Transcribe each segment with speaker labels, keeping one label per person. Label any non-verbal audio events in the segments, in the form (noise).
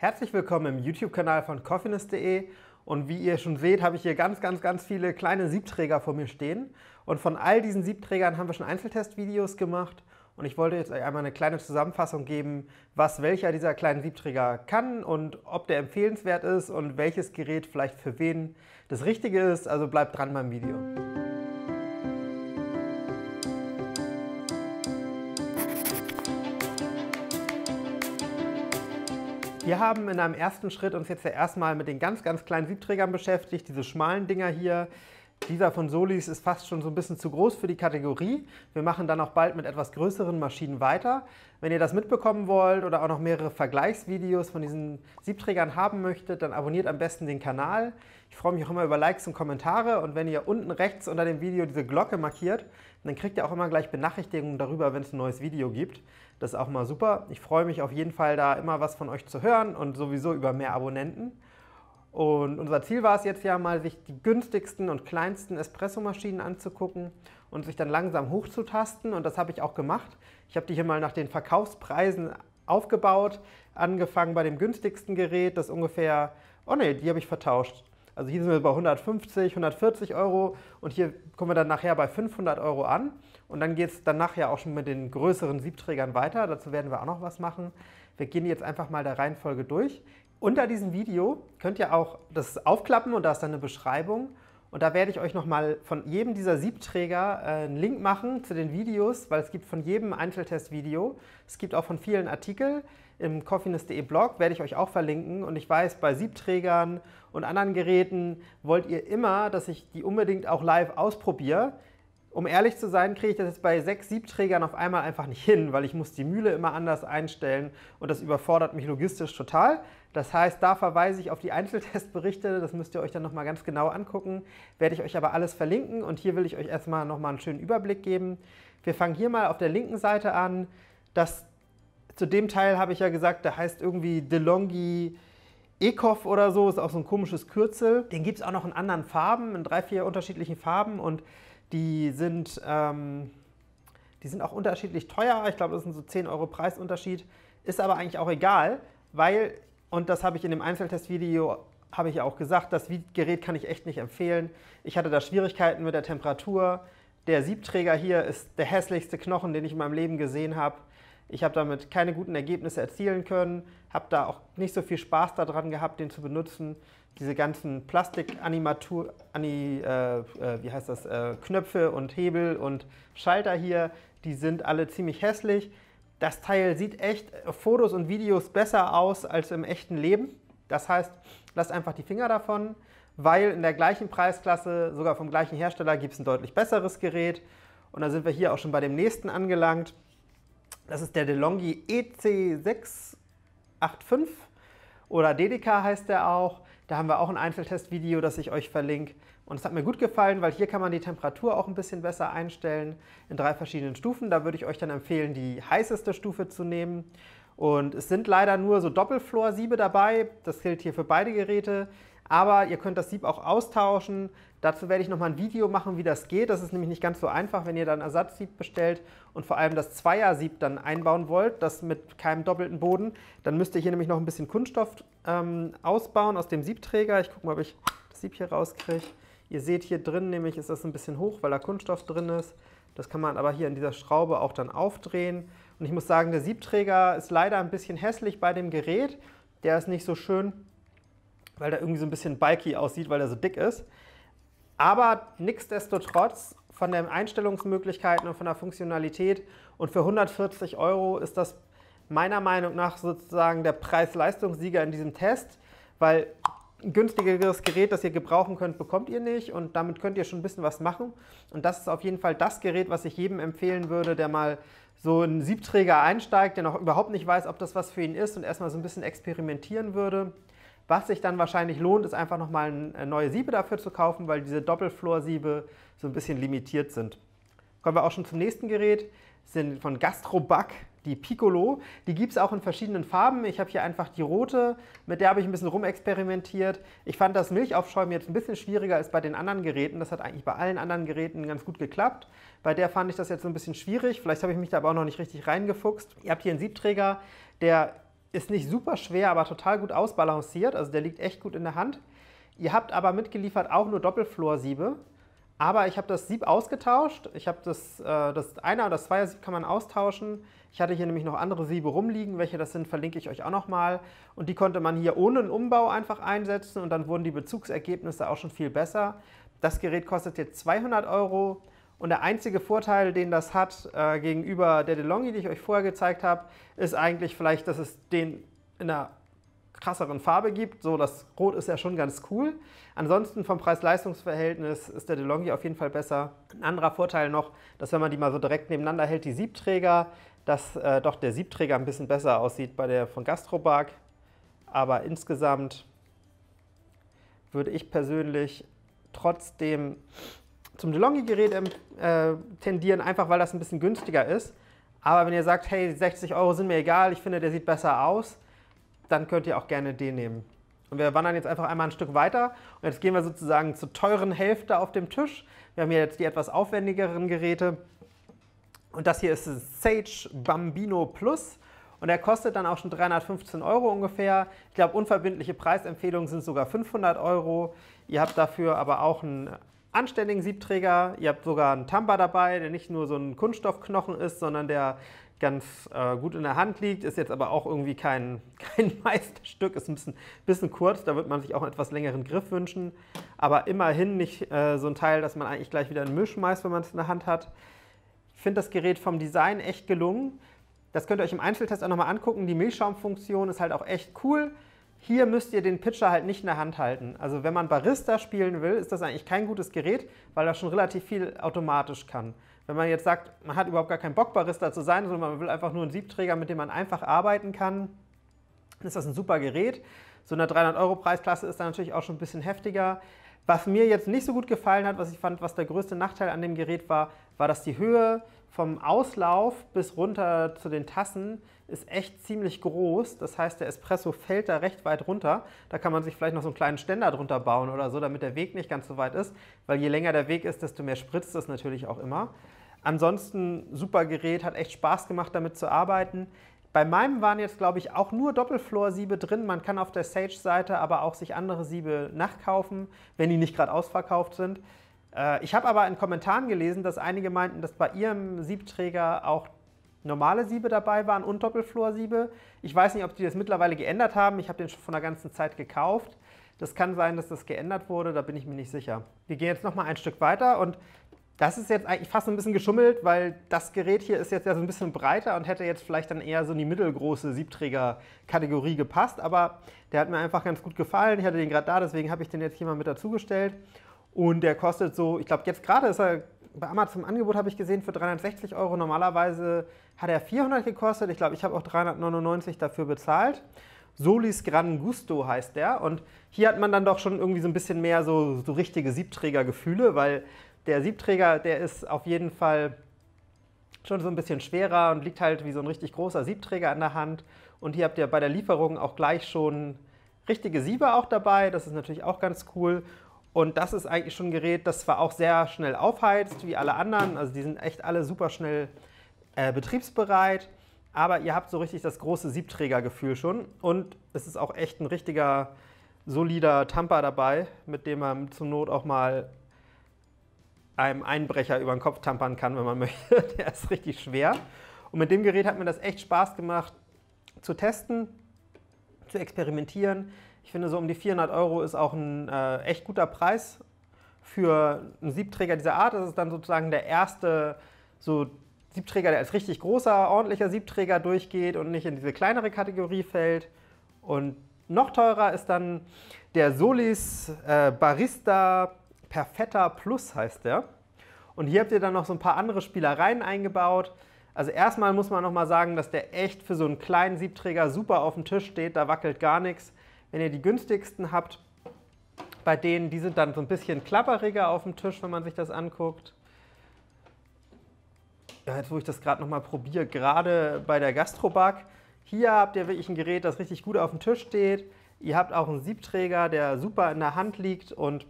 Speaker 1: Herzlich willkommen im YouTube-Kanal von Coffinist.de und wie ihr schon seht, habe ich hier ganz, ganz, ganz viele kleine Siebträger vor mir stehen. Und von all diesen Siebträgern haben wir schon Einzeltestvideos gemacht und ich wollte jetzt einmal eine kleine Zusammenfassung geben, was welcher dieser kleinen Siebträger kann und ob der empfehlenswert ist und welches Gerät vielleicht für wen das Richtige ist. Also bleibt dran beim Video. Wir haben in einem ersten Schritt uns jetzt ja erstmal mit den ganz, ganz kleinen Siebträgern beschäftigt, diese schmalen Dinger hier. Dieser von Solis ist fast schon so ein bisschen zu groß für die Kategorie. Wir machen dann auch bald mit etwas größeren Maschinen weiter. Wenn ihr das mitbekommen wollt oder auch noch mehrere Vergleichsvideos von diesen Siebträgern haben möchtet, dann abonniert am besten den Kanal. Ich freue mich auch immer über Likes und Kommentare und wenn ihr unten rechts unter dem Video diese Glocke markiert, dann kriegt ihr auch immer gleich Benachrichtigungen darüber, wenn es ein neues Video gibt. Das ist auch mal super. Ich freue mich auf jeden Fall da immer was von euch zu hören und sowieso über mehr Abonnenten. Und unser Ziel war es jetzt ja mal, sich die günstigsten und kleinsten Espresso-Maschinen anzugucken und sich dann langsam hochzutasten. Und das habe ich auch gemacht. Ich habe die hier mal nach den Verkaufspreisen aufgebaut. Angefangen bei dem günstigsten Gerät, das ungefähr, oh ne, die habe ich vertauscht. Also hier sind wir bei 150, 140 Euro und hier kommen wir dann nachher bei 500 Euro an. Und dann geht es dann nachher auch schon mit den größeren Siebträgern weiter. Dazu werden wir auch noch was machen. Wir gehen jetzt einfach mal der Reihenfolge durch. Unter diesem Video könnt ihr auch das aufklappen und da ist dann eine Beschreibung. Und da werde ich euch nochmal von jedem dieser Siebträger äh, einen Link machen zu den Videos, weil es gibt von jedem Einzeltest-Video. Es gibt auch von vielen Artikeln im coffiness.de Blog, werde ich euch auch verlinken. Und ich weiß, bei Siebträgern und anderen Geräten wollt ihr immer, dass ich die unbedingt auch live ausprobiere. Um ehrlich zu sein, kriege ich das jetzt bei sechs Siebträgern auf einmal einfach nicht hin, weil ich muss die Mühle immer anders einstellen und das überfordert mich logistisch total. Das heißt, da verweise ich auf die Einzeltestberichte, das müsst ihr euch dann nochmal ganz genau angucken, werde ich euch aber alles verlinken und hier will ich euch erstmal nochmal einen schönen Überblick geben. Wir fangen hier mal auf der linken Seite an. Das, zu dem Teil habe ich ja gesagt, der heißt irgendwie DeLonghi Ekoff oder so ist auch so ein komisches Kürzel. Den gibt es auch noch in anderen Farben, in drei, vier unterschiedlichen Farben und die sind, ähm, die sind auch unterschiedlich teuer. Ich glaube, das sind so 10 Euro Preisunterschied. Ist aber eigentlich auch egal, weil, und das habe ich in dem Einzeltestvideo habe ich auch gesagt, das Gerät kann ich echt nicht empfehlen. Ich hatte da Schwierigkeiten mit der Temperatur. Der Siebträger hier ist der hässlichste Knochen, den ich in meinem Leben gesehen habe. Ich habe damit keine guten Ergebnisse erzielen können, habe da auch nicht so viel Spaß daran gehabt, den zu benutzen. Diese ganzen Plastikanimatur, ani, äh, äh wie heißt das, äh, Knöpfe und Hebel und Schalter hier, die sind alle ziemlich hässlich. Das Teil sieht echt auf äh, Fotos und Videos besser aus als im echten Leben. Das heißt, lasst einfach die Finger davon, weil in der gleichen Preisklasse, sogar vom gleichen Hersteller, gibt es ein deutlich besseres Gerät. Und da sind wir hier auch schon bei dem nächsten angelangt. Das ist der DeLonghi e EC685 oder DDK heißt der auch. Da haben wir auch ein Einzeltestvideo, das ich euch verlinke. Und es hat mir gut gefallen, weil hier kann man die Temperatur auch ein bisschen besser einstellen in drei verschiedenen Stufen. Da würde ich euch dann empfehlen, die heißeste Stufe zu nehmen. Und es sind leider nur so Doppelflor-Siebe dabei. Das gilt hier für beide Geräte. Aber ihr könnt das Sieb auch austauschen. Dazu werde ich nochmal ein Video machen, wie das geht. Das ist nämlich nicht ganz so einfach, wenn ihr dann Ersatzsieb bestellt und vor allem das Zweier-Sieb dann einbauen wollt, das mit keinem doppelten Boden. Dann müsst ihr hier nämlich noch ein bisschen Kunststoff ähm, ausbauen aus dem Siebträger. Ich gucke mal, ob ich das Sieb hier rauskriege. Ihr seht hier drin nämlich ist das ein bisschen hoch, weil da Kunststoff drin ist. Das kann man aber hier in dieser Schraube auch dann aufdrehen. Und ich muss sagen, der Siebträger ist leider ein bisschen hässlich bei dem Gerät. Der ist nicht so schön weil der irgendwie so ein bisschen bulky aussieht, weil der so dick ist. Aber nichtsdestotrotz von den Einstellungsmöglichkeiten und von der Funktionalität und für 140 Euro ist das meiner Meinung nach sozusagen der Preis-Leistungssieger in diesem Test, weil ein günstigeres Gerät, das ihr gebrauchen könnt, bekommt ihr nicht und damit könnt ihr schon ein bisschen was machen. Und das ist auf jeden Fall das Gerät, was ich jedem empfehlen würde, der mal so einen Siebträger einsteigt, der noch überhaupt nicht weiß, ob das was für ihn ist und erstmal so ein bisschen experimentieren würde. Was sich dann wahrscheinlich lohnt, ist einfach nochmal eine äh, neue Siebe dafür zu kaufen, weil diese Doppelflor-Siebe so ein bisschen limitiert sind. Kommen wir auch schon zum nächsten Gerät, das sind von Gastroback die Piccolo. Die gibt es auch in verschiedenen Farben. Ich habe hier einfach die rote, mit der habe ich ein bisschen rumexperimentiert. Ich fand das Milchaufschäumen jetzt ein bisschen schwieriger ist bei den anderen Geräten. Das hat eigentlich bei allen anderen Geräten ganz gut geklappt. Bei der fand ich das jetzt so ein bisschen schwierig. Vielleicht habe ich mich da aber auch noch nicht richtig reingefuchst. Ihr habt hier einen Siebträger, der ist nicht super schwer, aber total gut ausbalanciert. Also der liegt echt gut in der Hand. Ihr habt aber mitgeliefert auch nur doppelflor Aber ich habe das Sieb ausgetauscht. Ich habe das, äh, das Einer- oder Zweier-Sieb kann man austauschen. Ich hatte hier nämlich noch andere Siebe rumliegen. Welche das sind, verlinke ich euch auch nochmal. Und die konnte man hier ohne einen Umbau einfach einsetzen und dann wurden die Bezugsergebnisse auch schon viel besser. Das Gerät kostet jetzt 200 Euro. Und der einzige Vorteil, den das hat äh, gegenüber der DeLonghi, die ich euch vorher gezeigt habe, ist eigentlich vielleicht, dass es den in einer krasseren Farbe gibt. So, das Rot ist ja schon ganz cool. Ansonsten vom Preis-Leistungs-Verhältnis ist der DeLonghi auf jeden Fall besser. Ein anderer Vorteil noch, dass wenn man die mal so direkt nebeneinander hält, die Siebträger, dass äh, doch der Siebträger ein bisschen besser aussieht bei der von Gastrobark. Aber insgesamt würde ich persönlich trotzdem zum DeLonghi-Gerät ähm, äh, tendieren, einfach weil das ein bisschen günstiger ist. Aber wenn ihr sagt, hey, 60 Euro sind mir egal, ich finde, der sieht besser aus, dann könnt ihr auch gerne den nehmen. Und wir wandern jetzt einfach einmal ein Stück weiter und jetzt gehen wir sozusagen zur teuren Hälfte auf dem Tisch. Wir haben hier jetzt die etwas aufwendigeren Geräte. Und das hier ist ein Sage Bambino Plus. Und der kostet dann auch schon 315 Euro ungefähr. Ich glaube, unverbindliche Preisempfehlungen sind sogar 500 Euro. Ihr habt dafür aber auch einen anständigen Siebträger. Ihr habt sogar einen Tamba dabei, der nicht nur so ein Kunststoffknochen ist, sondern der ganz äh, gut in der Hand liegt. Ist jetzt aber auch irgendwie kein, (laughs) kein Meisterstück, ist ein bisschen, bisschen kurz. Da würde man sich auch einen etwas längeren Griff wünschen. Aber immerhin nicht äh, so ein Teil, dass man eigentlich gleich wieder in den Müll schmeißt, wenn man es in der Hand hat. Ich finde das Gerät vom Design echt gelungen. Das könnt ihr euch im Einzeltest auch nochmal angucken. Die Milchschaumfunktion ist halt auch echt cool. Hier müsst ihr den Pitcher halt nicht in der Hand halten. Also wenn man Barista spielen will, ist das eigentlich kein gutes Gerät, weil er schon relativ viel automatisch kann. Wenn man jetzt sagt, man hat überhaupt gar keinen Bock, Barista zu sein, sondern man will einfach nur einen Siebträger, mit dem man einfach arbeiten kann, ist das ein super Gerät. So eine 300-Euro-Preisklasse ist dann natürlich auch schon ein bisschen heftiger. Was mir jetzt nicht so gut gefallen hat, was ich fand, was der größte Nachteil an dem Gerät war, war, dass die Höhe vom Auslauf bis runter zu den Tassen ist echt ziemlich groß. Das heißt, der Espresso fällt da recht weit runter. Da kann man sich vielleicht noch so einen kleinen Ständer drunter bauen oder so, damit der Weg nicht ganz so weit ist. Weil je länger der Weg ist, desto mehr spritzt das natürlich auch immer. Ansonsten super Gerät, hat echt Spaß gemacht, damit zu arbeiten. Bei meinem waren jetzt, glaube ich, auch nur Doppelflor-Siebe drin. Man kann auf der Sage-Seite aber auch sich andere Siebe nachkaufen, wenn die nicht gerade ausverkauft sind. Äh, ich habe aber in Kommentaren gelesen, dass einige meinten, dass bei ihrem Siebträger auch normale Siebe dabei waren und Doppelflorsiebe. Ich weiß nicht, ob die das mittlerweile geändert haben. Ich habe den schon von der ganzen Zeit gekauft. Das kann sein, dass das geändert wurde, da bin ich mir nicht sicher. Wir gehen jetzt nochmal ein Stück weiter und das ist jetzt eigentlich fast ein bisschen geschummelt, weil das Gerät hier ist jetzt ja so ein bisschen breiter und hätte jetzt vielleicht dann eher so in die mittelgroße Siebträger-Kategorie gepasst, aber der hat mir einfach ganz gut gefallen. Ich hatte den gerade da, deswegen habe ich den jetzt hier mal mit dazugestellt. Und der kostet so, ich glaube, jetzt gerade ist er bei Amazon Angebot, habe ich gesehen, für 360 Euro. Normalerweise hat er 400 gekostet. Ich glaube, ich habe auch 399 dafür bezahlt. Solis Gran Gusto heißt der. Und hier hat man dann doch schon irgendwie so ein bisschen mehr so, so richtige Siebträgergefühle, weil der Siebträger, der ist auf jeden Fall schon so ein bisschen schwerer und liegt halt wie so ein richtig großer Siebträger an der Hand. Und hier habt ihr bei der Lieferung auch gleich schon richtige Siebe auch dabei. Das ist natürlich auch ganz cool. Und das ist eigentlich schon ein Gerät, das zwar auch sehr schnell aufheizt, wie alle anderen, also die sind echt alle super schnell äh, betriebsbereit, aber ihr habt so richtig das große Siebträgergefühl schon und es ist auch echt ein richtiger solider Tamper dabei, mit dem man zur Not auch mal einem Einbrecher über den Kopf tampern kann, wenn man (laughs) möchte. Der ist richtig schwer. Und mit dem Gerät hat mir das echt Spaß gemacht zu testen, zu experimentieren. Ich finde, so um die 400 Euro ist auch ein äh, echt guter Preis für einen Siebträger dieser Art. Das ist dann sozusagen der erste so Siebträger, der als richtig großer, ordentlicher Siebträger durchgeht und nicht in diese kleinere Kategorie fällt. Und noch teurer ist dann der Solis äh, Barista Perfetta Plus, heißt der. Und hier habt ihr dann noch so ein paar andere Spielereien eingebaut. Also erstmal muss man nochmal sagen, dass der echt für so einen kleinen Siebträger super auf dem Tisch steht, da wackelt gar nichts. Wenn ihr die günstigsten habt, bei denen, die sind dann so ein bisschen klapperiger auf dem Tisch, wenn man sich das anguckt. Ja, jetzt, wo ich das gerade nochmal probiere, gerade bei der Gastroback, hier habt ihr wirklich ein Gerät, das richtig gut auf dem Tisch steht. Ihr habt auch einen Siebträger, der super in der Hand liegt und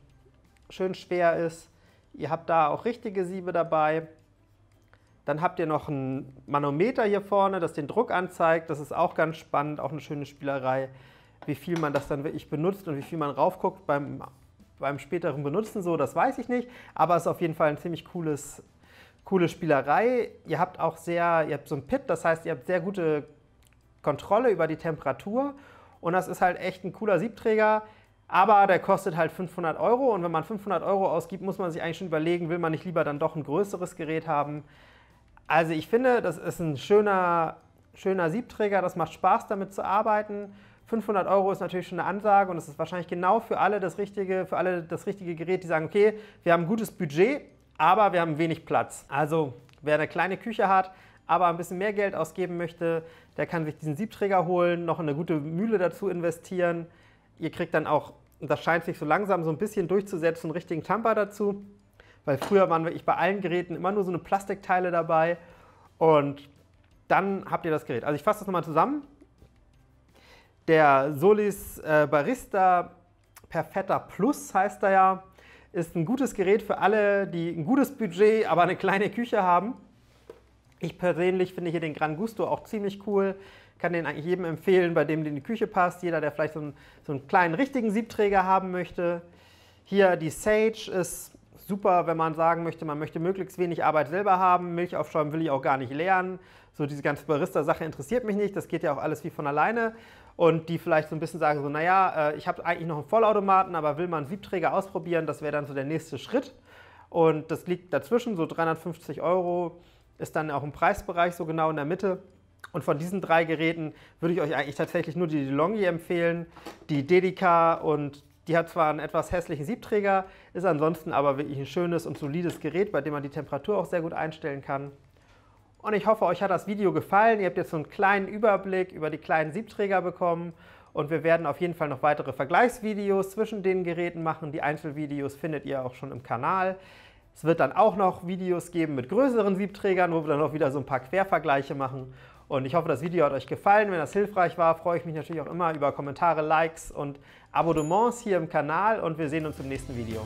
Speaker 1: schön schwer ist. Ihr habt da auch richtige Siebe dabei. Dann habt ihr noch ein Manometer hier vorne, das den Druck anzeigt. Das ist auch ganz spannend, auch eine schöne Spielerei. Wie viel man das dann wirklich benutzt und wie viel man raufguckt beim, beim späteren Benutzen, so, das weiß ich nicht. Aber es ist auf jeden Fall ein ziemlich cooles, coole Spielerei. Ihr habt auch sehr, ihr habt so ein Pit, das heißt, ihr habt sehr gute Kontrolle über die Temperatur. Und das ist halt echt ein cooler Siebträger. Aber der kostet halt 500 Euro und wenn man 500 Euro ausgibt, muss man sich eigentlich schon überlegen, will man nicht lieber dann doch ein größeres Gerät haben. Also ich finde, das ist ein schöner, schöner Siebträger, das macht Spaß damit zu arbeiten 500 Euro ist natürlich schon eine Ansage und es ist wahrscheinlich genau für alle das richtige, für alle das richtige Gerät, die sagen, okay, wir haben ein gutes Budget, aber wir haben wenig Platz. Also wer eine kleine Küche hat, aber ein bisschen mehr Geld ausgeben möchte, der kann sich diesen Siebträger holen, noch eine gute Mühle dazu investieren. Ihr kriegt dann auch, das scheint sich so langsam so ein bisschen durchzusetzen, einen richtigen Tamper dazu. Weil früher waren wirklich bei allen Geräten immer nur so eine Plastikteile dabei. Und dann habt ihr das Gerät. Also ich fasse das nochmal zusammen. Der Solis äh, Barista Perfetta Plus heißt er ja, ist ein gutes Gerät für alle, die ein gutes Budget, aber eine kleine Küche haben. Ich persönlich finde hier den Gran Gusto auch ziemlich cool. Kann den eigentlich jedem empfehlen, bei dem die Küche passt. Jeder, der vielleicht so einen, so einen kleinen richtigen Siebträger haben möchte. Hier die Sage ist super, wenn man sagen möchte, man möchte möglichst wenig Arbeit selber haben. Milch aufschäumen will ich auch gar nicht lernen. So diese ganze Barista-Sache interessiert mich nicht. Das geht ja auch alles wie von alleine und die vielleicht so ein bisschen sagen, so, naja, äh, ich habe eigentlich noch einen Vollautomaten, aber will mal einen Siebträger ausprobieren, das wäre dann so der nächste Schritt. Und das liegt dazwischen, so 350 Euro ist dann auch im Preisbereich so genau in der Mitte. Und von diesen drei Geräten würde ich euch eigentlich tatsächlich nur die DeLonghi empfehlen, die Dedica und die hat zwar einen etwas hässlichen Siebträger, ist ansonsten aber wirklich ein schönes und solides Gerät, bei dem man die Temperatur auch sehr gut einstellen kann. Und ich hoffe, euch hat das Video gefallen. Ihr habt jetzt so einen kleinen Überblick über die kleinen Siebträger bekommen. Und wir werden auf jeden Fall noch weitere Vergleichsvideos zwischen den Geräten machen. Die Einzelvideos findet ihr auch schon im Kanal. Es wird dann auch noch Videos geben mit größeren Siebträgern, wo wir dann auch wieder so ein paar Quervergleiche machen. Und ich hoffe, das Video hat euch gefallen. Wenn das hilfreich war, freue ich mich natürlich auch immer über Kommentare, Likes und Abonnements hier im Kanal. Und wir sehen uns im nächsten Video.